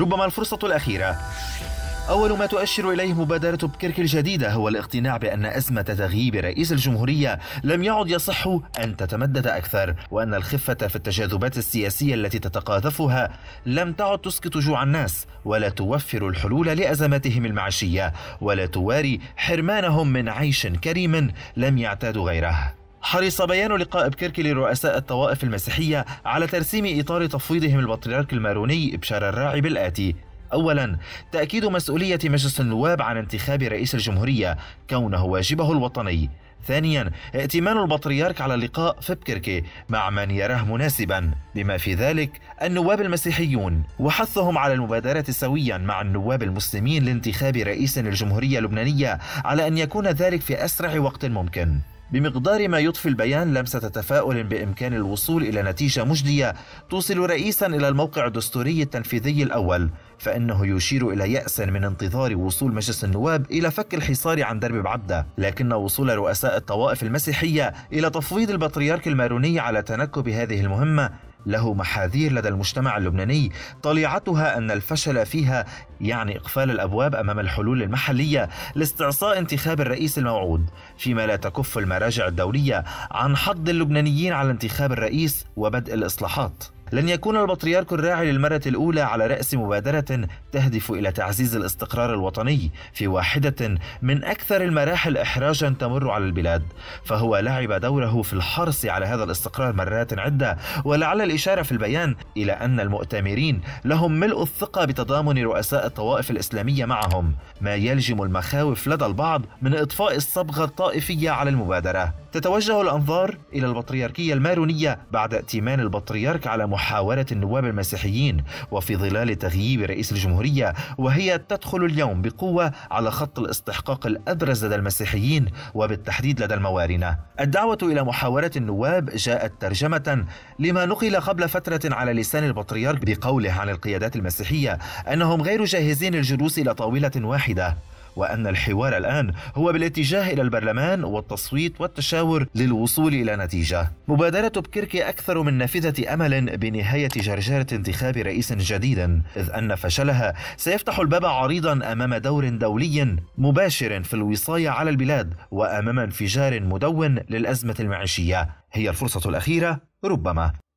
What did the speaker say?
ربما الفرصة الأخيرة أول ما تؤشر إليه مبادرة بكرك الجديدة هو الاقتناع بأن أزمة تغييب رئيس الجمهورية لم يعد يصح أن تتمدد أكثر وأن الخفة في التجاذبات السياسية التي تتقاذفها لم تعد تسقط جوع الناس ولا توفر الحلول لأزماتهم المعيشية ولا تواري حرمانهم من عيش كريم لم يعتادوا غيره حرص بيان لقاء بكركي لرؤساء الطوائف المسيحية على ترسيم إطار تفويضهم البطريرك الماروني بشار الراعي بالآتي أولا تأكيد مسؤولية مجلس النواب عن انتخاب رئيس الجمهورية كونه واجبه الوطني ثانيا ائتمان البطريرك على اللقاء في بكركي مع من يراه مناسبا بما في ذلك النواب المسيحيون وحثهم على المبادرة سويا مع النواب المسلمين لانتخاب رئيس للجمهورية اللبنانية على أن يكون ذلك في أسرع وقت ممكن بمقدار ما يضفي البيان لمسة تفاؤل بإمكان الوصول إلى نتيجة مجدية توصل رئيسا إلى الموقع الدستوري التنفيذي الأول فإنه يشير إلى يأس من انتظار وصول مجلس النواب إلى فك الحصار عن درب بعبدة لكن وصول رؤساء الطوائف المسيحية إلى تفويض البطريرك الماروني على تنكب هذه المهمة له محاذير لدى المجتمع اللبناني طليعتها ان الفشل فيها يعني اقفال الابواب امام الحلول المحليه لاستعصاء انتخاب الرئيس الموعود فيما لا تكف المراجع الدوليه عن حض اللبنانيين على انتخاب الرئيس وبدء الاصلاحات لن يكون البطريرك الراعي للمرة الأولى على رأس مبادرة تهدف إلى تعزيز الاستقرار الوطني في واحدة من أكثر المراحل إحراجا تمر على البلاد فهو لعب دوره في الحرص على هذا الاستقرار مرات عدة ولعل الإشارة في البيان إلى أن المؤتمرين لهم ملء الثقة بتضامن رؤساء الطوائف الإسلامية معهم ما يلجم المخاوف لدى البعض من إطفاء الصبغة الطائفية على المبادرة تتوجه الأنظار إلى البطريركية المارونية بعد ائتمان البطريرك على محاولة النواب المسيحيين وفي ظلال تغييب رئيس الجمهورية وهي تدخل اليوم بقوة على خط الاستحقاق الأبرز لدى المسيحيين وبالتحديد لدى الموارنة الدعوة إلى محاولة النواب جاءت ترجمة لما نقل قبل فترة على لسان البطريرك بقوله عن القيادات المسيحية أنهم غير جاهزين للجلوس إلى طاولة واحدة وأن الحوار الآن هو بالاتجاه إلى البرلمان والتصويت والتشاور للوصول إلى نتيجة مبادرة بكيركي أكثر من نافذة أمل بنهاية جرجرة انتخاب رئيس جديد إذ أن فشلها سيفتح الباب عريضا أمام دور دولي مباشر في الوصاية على البلاد وأمام انفجار مدون للأزمة المعيشية هي الفرصة الأخيرة ربما